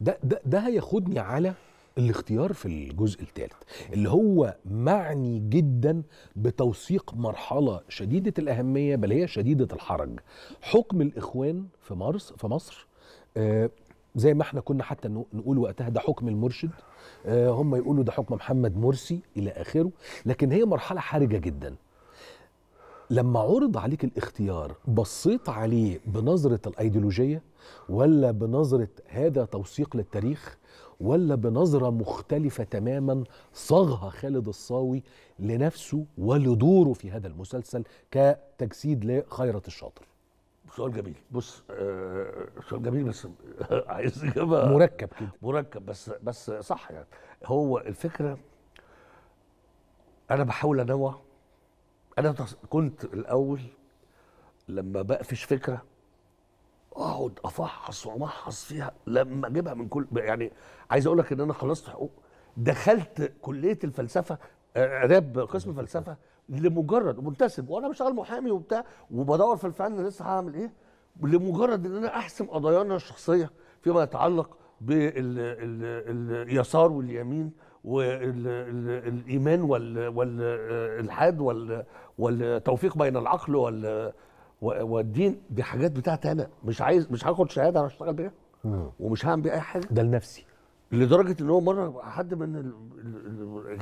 ده ده ده هياخدني على الاختيار في الجزء الثالث اللي هو معني جدا بتوثيق مرحله شديده الاهميه بل هي شديده الحرج حكم الاخوان في مارس في مصر آه زي ما احنا كنا حتى نقول وقتها ده حكم المرشد آه هم يقولوا ده حكم محمد مرسي الى اخره لكن هي مرحله حرجه جدا لما عرض عليك الاختيار بصيت عليه بنظرة الأيديولوجية ولا بنظرة هذا توثيق للتاريخ ولا بنظرة مختلفة تماما صاغها خالد الصاوي لنفسه ولدوره في هذا المسلسل كتجسيد لخيرة الشاطر سؤال جميل بص آه سؤال جميل بس عايز اجابه مركب كده مركب بس بس صح يعني هو الفكره انا بحاول انوع انا كنت الاول لما بقفش فكره اقعد افحص وامحص فيها لما اجيبها من كل يعني عايز اقول لك ان انا خلصت حقوق دخلت كليه الفلسفه اداب قسم فلسفه لمجرد منتسب وانا بشتغل محامي وبتاع وبدور في الفن لسه هعمل ايه لمجرد ان انا احسم قضايانا الشخصيه فيما يتعلق باليسار واليمين والايمان والالحاد والتوفيق بين العقل والدين دي حاجات بتاعتي انا مش عايز مش هاخد شهاده انا اشتغل بيها ومش هعمل بيها اي حاجه ده لنفسي لدرجه ان هو مره حد من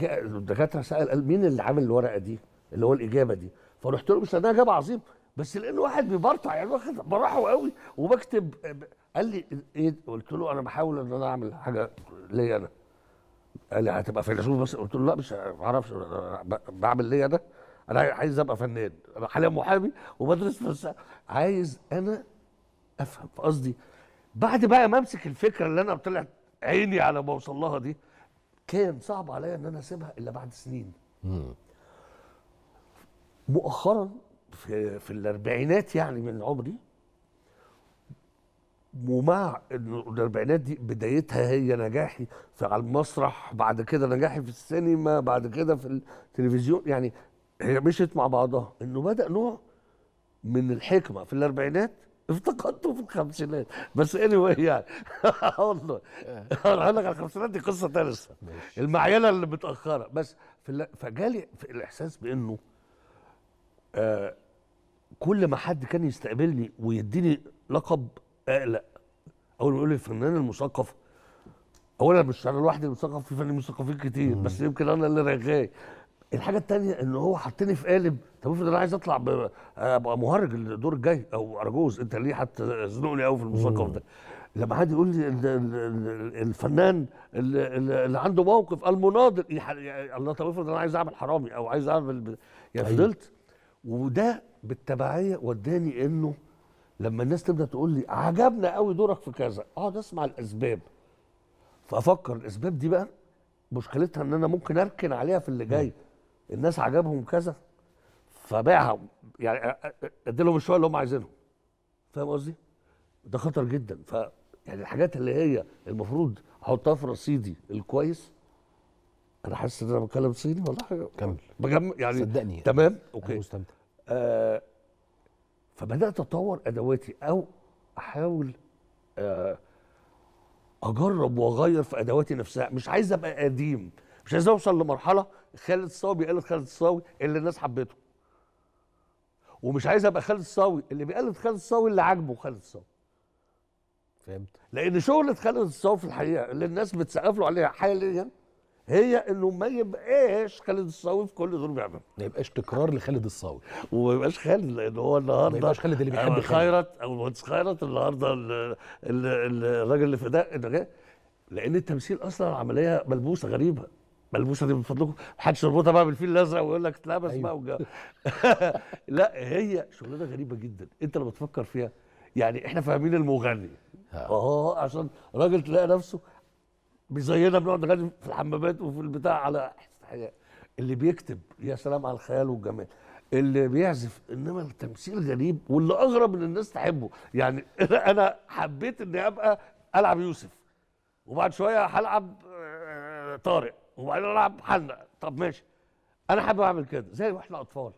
الدكاتره سال قال مين اللي عامل الورقه دي اللي هو الاجابه دي فرحت له مش ده اجابه عظيم بس لان واحد بيبرطع يعني واخد براحه قوي وبكتب قال لي ايه قلت له انا بحاول ان انا اعمل حاجه ليا انا قال لي هتبقى فيلسوف بس قلت له لا مش معرفش بعمل ليا ده انا عايز ابقى فنان انا حاليا محامي وبدرس فلسفه عايز انا افهم قصدي بعد بقى ما امسك الفكره اللي انا طلعت عيني على ما اوصل لها دي كان صعب عليا ان انا اسيبها الا بعد سنين مؤخرا في في الاربعينات يعني من عمري ومع الاربعينات دي بدايتها هي نجاحي في على المسرح بعد كده نجاحي في السينما بعد كده في التلفزيون يعني هي مشيت مع بعضها انه بدا نوع من الحكمه في الاربعينات افتقدته في الخمسينات بس اني واي يعني والله آه. انا هقول لك على الخمسينات دي قصه ثالثه المعيله اللي متاخره بس في فجالي في الاحساس بانه آه كل ما حد كان يستقبلني ويديني لقب اقلق آه، اول ما يقول لي الفنان المثقف اولا مش انا لوحدي مثقف في فنانين مثقفين كتير بس يمكن انا اللي رغاي الحاجه الثانيه ان هو حاطني في قالب طب افرض انا عايز اطلع ابقى مهرج الدور الجاي او ارجوز انت ليه هتزنقني قوي في المثقف ده لما حد يقول لي الفنان اللي عنده موقف المناضل الله طب افرض انا عايز اعمل حرامي او عايز اعمل يعني فضلت وده بالتبعيه وداني انه لما الناس تبدا تقول لي عجبنا قوي دورك في كذا اقعد اسمع الاسباب فافكر الاسباب دي بقى مشكلتها ان انا ممكن اركن عليها في اللي جاي الناس عجبهم كذا فبيعها يعني ادي لهم الشويه اللي هم عايزينهم فاهم قصدي؟ ده خطر جدا ف يعني الحاجات اللي هي المفروض احطها في رصيدي الكويس انا حاسس ان انا بتكلم صيني ولا حاجه كمل بجم يعني صدقني تمام اوكي مستمتع آه فبدات اطور ادواتي او احاول آه، اجرب واغير في ادواتي نفسها مش عايز ابقى قديم مش عايز اوصل لمرحله خالد الصاوي بيقلد خالد الصاوي اللي الناس حبته ومش عايز ابقى خالد الصاوي اللي بيقلد خالد الصاوي اللي عاجبه خالد الصاوي فهمت لان شغله خالد الصاوي في الحقيقه اللي الناس بتسقف له عليها حاليا هي انه ما يبقاش خالد الصاوي في كل دور بيعمل ما يبقاش تكرار لخالد الصاوي وما يبقاش خالد لان هو النهارده ما يبقاش خالد اللي بيحب خيرت او المهندس خيرت النهارده الراجل اللي في ده اللي لان التمثيل اصلا عمليه ملبوسه غريبه ملبوسه دي من فضلكم محدش يربطها بقى بالفيل الازرق ويقول لك اتلبس أيوه. بقى وجا لا هي شغلانه غريبه جدا انت لما تفكر فيها يعني احنا فاهمين المغني اه عشان راجل تلاقي نفسه زينا بنقعد نغني في الحمامات وفي البتاع على حياه اللي بيكتب يا سلام على الخيال والجمال اللي بيعزف انما التمثيل غريب واللي اغرب ان الناس تحبه يعني انا حبيت اني ابقى العب يوسف وبعد شويه هلعب آه، طارق وبعدين العب حنا طب ماشي انا حابب اعمل كده زي واحنا اطفال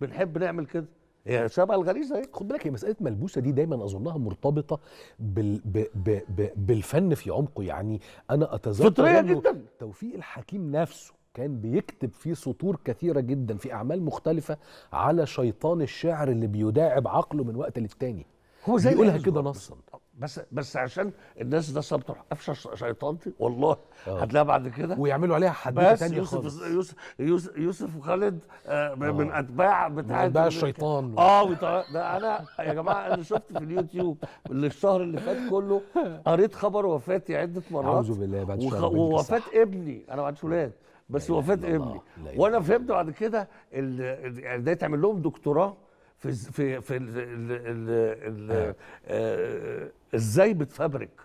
بنحب نعمل كده يعني شبه الغريزه هيك خد بالك هي مساله ملبوسه دي دايما اظنها مرتبطه بال... ب... ب... ب... بالفن في عمقه يعني انا اتذكر فطريه جدا توفيق الحكيم نفسه كان بيكتب في سطور كثيره جدا في اعمال مختلفه على شيطان الشعر اللي بيداعب عقله من وقت للتاني هو زي بيقولها كده نصا بس بس عشان الناس ده صابته قفشه شيطانتي والله آه. هتلاقيها بعد كده ويعملوا عليها حدوته ثانيه يوسف يوسف يوسف, يوسف وخالد آه, آه. من اتباع من اتباع الشيطان اه ده انا يا جماعه انا شفت في اليوتيوب اللي الشهر اللي فات كله قريت خبر وفاتي عده مرات اعوذ بالله بعد وخ... ووفاه ابني انا ما عنديش ولاد بس وفاه ابني وانا فهمت بعد كده ده يتعمل يعني لهم دكتوراه في في في ال ال ال ال آه. آه، ازاي بتفبرك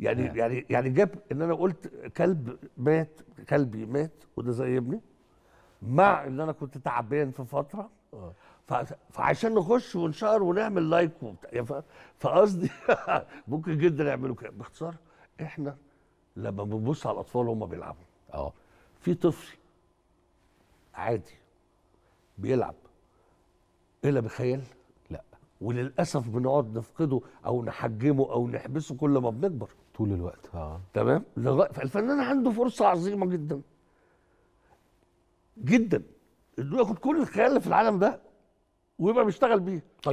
يعني آه. يعني يعني جاب ان انا قلت كلب مات كلبي مات وده زي ابني مع ان انا كنت تعبان في فتره فعشان نخش ونشهر ونعمل لايك وبتاع يعني فقصدي ممكن جدا يعملوا كده باختصار احنا لما بنبص على الاطفال وهم بيلعبوا اه في طفل عادي بيلعب إلا بخيال لا وللأسف بنقعد نفقده أو نحجمه أو نحبسه كل ما بنكبر طول الوقت اه تمام فالفنان عنده فرصة عظيمة جدا جدا انه ياخد كل الخيال اللي في العالم ده ويبقى بيشتغل بيه طيب